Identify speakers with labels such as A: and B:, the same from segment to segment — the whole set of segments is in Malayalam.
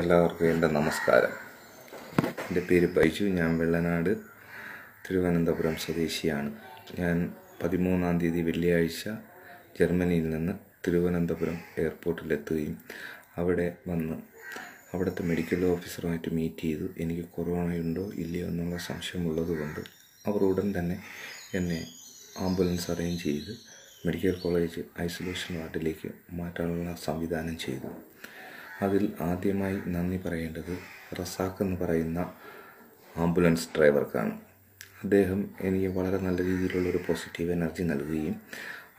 A: എല്ലാവർക്കും എൻ്റെ നമസ്കാരം എൻ്റെ പേര് ബൈജു ഞാൻ വെള്ളനാട് തിരുവനന്തപുരം സ്വദേശിയാണ് ഞാൻ പതിമൂന്നാം തീയതി വെള്ളിയാഴ്ച ജർമ്മനിയിൽ നിന്ന് തിരുവനന്തപുരം എയർപോർട്ടിലെത്തുകയും അവിടെ വന്ന് അവിടുത്തെ മെഡിക്കൽ ഓഫീസറുമായിട്ട് മീറ്റ് ചെയ്തു എനിക്ക് കൊറോണയുണ്ടോ ഇല്ലയോ എന്നുള്ള സംശയമുള്ളതുകൊണ്ട് അവർ ഉടൻ തന്നെ എന്നെ ആംബുലൻസ് അറേഞ്ച് ചെയ്ത് മെഡിക്കൽ കോളേജ് ഐസൊലേഷൻ വാർഡിലേക്ക് മാറ്റാനുള്ള സംവിധാനം ചെയ്തു അതിൽ ആദ്യമായി നന്ദി പറയേണ്ടത് റസാഖ് എന്ന് പറയുന്ന ആംബുലൻസ് ഡ്രൈവർക്കാണ് അദ്ദേഹം എനിക്ക് വളരെ നല്ല രീതിയിലുള്ളൊരു പോസിറ്റീവ് എനർജി നൽകുകയും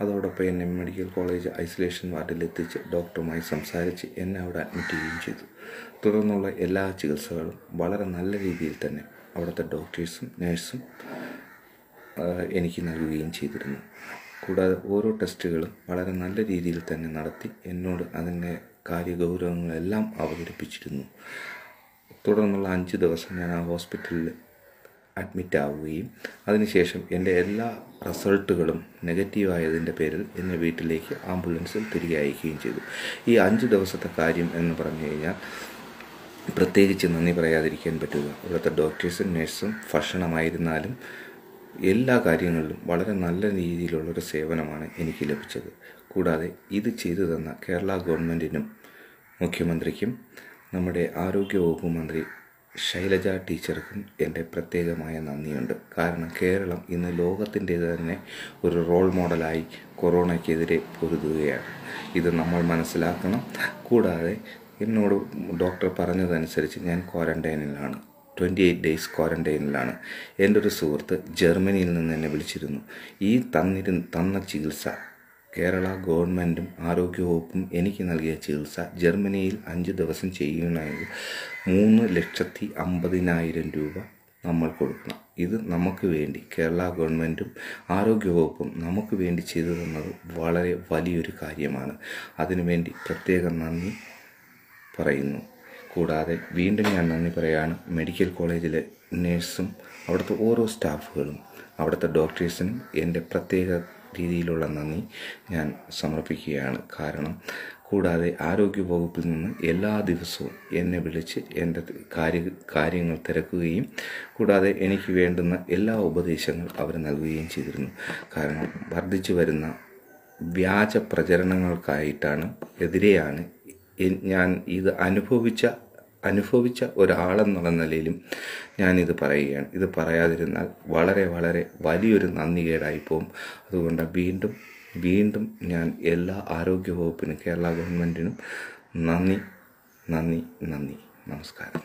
A: അതോടൊപ്പം എന്നെ മെഡിക്കൽ കോളേജ് ഐസൊലേഷൻ വാർഡിൽ എത്തിച്ച് ഡോക്ടറുമായി സംസാരിച്ച് എന്നെ അവിടെ അഡ്മിറ്റ് ചെയ്യുകയും ചെയ്തു തുടർന്നുള്ള എല്ലാ ചികിത്സകളും വളരെ നല്ല രീതിയിൽ തന്നെ അവിടുത്തെ ഡോക്ടേഴ്സും നേഴ്സും എനിക്ക് നൽകുകയും ചെയ്തിരുന്നു കൂടാതെ ഓരോ ടെസ്റ്റുകളും വളരെ നല്ല രീതിയിൽ തന്നെ നടത്തി എന്നോട് അതിൻ്റെ കാര്യഗൗരവങ്ങളെല്ലാം അവതരിപ്പിച്ചിരുന്നു തുടർന്നുള്ള അഞ്ച് ദിവസം ഞാൻ ആ ഹോസ്പിറ്റലിൽ അഡ്മിറ്റ് ആവുകയും അതിനുശേഷം എൻ്റെ എല്ലാ റിസൾട്ടുകളും നെഗറ്റീവായതിൻ്റെ പേരിൽ എന്നെ വീട്ടിലേക്ക് ആംബുലൻസിൽ തിരികെ അയക്കുകയും ചെയ്തു ഈ അഞ്ച് ദിവസത്തെ കാര്യം എന്ന് പറഞ്ഞു കഴിഞ്ഞാൽ പ്രത്യേകിച്ച് നന്ദി പറയാതിരിക്കാൻ പറ്റുക ഇവിടുത്തെ ഡോക്ടേഴ്സും നഴ്സും ഭക്ഷണമായിരുന്നാലും എല്ലാ കാര്യങ്ങളിലും വളരെ നല്ല രീതിയിലുള്ളൊരു സേവനമാണ് എനിക്ക് ലഭിച്ചത് കൂടാതെ ഇത് ചെയ്തു തന്ന കേരള ഗവൺമെൻറ്റിനും മുഖ്യമന്ത്രിക്കും നമ്മുടെ ആരോഗ്യവകുപ്പ് മന്ത്രി ശൈലജ ടീച്ചർക്കും എൻ്റെ പ്രത്യേകമായ നന്ദിയുണ്ട് കാരണം കേരളം ഇന്ന് ലോകത്തിൻ്റെ തന്നെ ഒരു റോൾ മോഡലായി കൊറോണയ്ക്കെതിരെ പൊരുതുകയാണ് ഇത് നമ്മൾ മനസ്സിലാക്കണം കൂടാതെ എന്നോട് ഡോക്ടർ പറഞ്ഞതനുസരിച്ച് ഞാൻ ക്വാറൻറ്റൈനിലാണ് ട്വൻറ്റി എയ്റ്റ് ഡേയ്സ് ക്വാറൻറ്റൈനിലാണ് എൻ്റെ ഒരു സുഹൃത്ത് ജർമ്മനിയിൽ നിന്ന് എന്നെ വിളിച്ചിരുന്നു ഈ തന്നിരുന്ന തന്ന ചികിത്സ കേരള ഗവൺമെൻറ്റും ആരോഗ്യവകുപ്പും എനിക്ക് നൽകിയ ചികിത്സ ജർമ്മനിയിൽ അഞ്ച് ദിവസം ചെയ്യുകയാണെങ്കിൽ മൂന്ന് ലക്ഷത്തി അമ്പതിനായിരം രൂപ നമ്മൾ കൊടുക്കണം ഇത് നമുക്ക് വേണ്ടി കേരള ഗവൺമെൻറ്റും ആരോഗ്യവകുപ്പും നമുക്ക് വേണ്ടി ചെയ്തു തന്നത് വളരെ വലിയൊരു കാര്യമാണ് അതിനുവേണ്ടി പ്രത്യേകം നന്ദി പറയുന്നു കൂടാതെ വീണ്ടും ഞാൻ നന്ദി പറയാണ് മെഡിക്കൽ കോളേജിലെ നേഴ്സും അവിടുത്തെ ഓരോ സ്റ്റാഫുകളും അവിടുത്തെ ഡോക്ടേഴ്സിനും എൻ്റെ പ്രത്യേക രീതിയിലുള്ള നന്ദി ഞാൻ സമർപ്പിക്കുകയാണ് കാരണം കൂടാതെ ആരോഗ്യ വകുപ്പിൽ നിന്ന് എല്ലാ ദിവസവും എന്നെ വിളിച്ച് എൻ്റെ കാര്യ കാര്യങ്ങൾ തിരക്കുകയും കൂടാതെ എനിക്ക് വേണ്ടുന്ന എല്ലാ ഉപദേശങ്ങളും അവർ നൽകുകയും ചെയ്തിരുന്നു കാരണം വർദ്ധിച്ചു വരുന്ന വ്യാജ പ്രചരണങ്ങൾക്കായിട്ടാണ് എതിരെയാണ് ഞാൻ ഇത് അനുഭവിച്ച അനുഭവിച്ച ഒരാളെന്നുള്ള നിലയിലും ഞാനിത് പറയുകയാണ് ഇത് പറയാതിരുന്നാൽ വളരെ വളരെ വലിയൊരു നന്ദികേടായി പോകും അതുകൊണ്ട് വീണ്ടും വീണ്ടും ഞാൻ എല്ലാ ആരോഗ്യ വകുപ്പിനും കേരള ഗവൺമെൻറ്റിനും നന്ദി നന്ദി നന്ദി നമസ്കാരം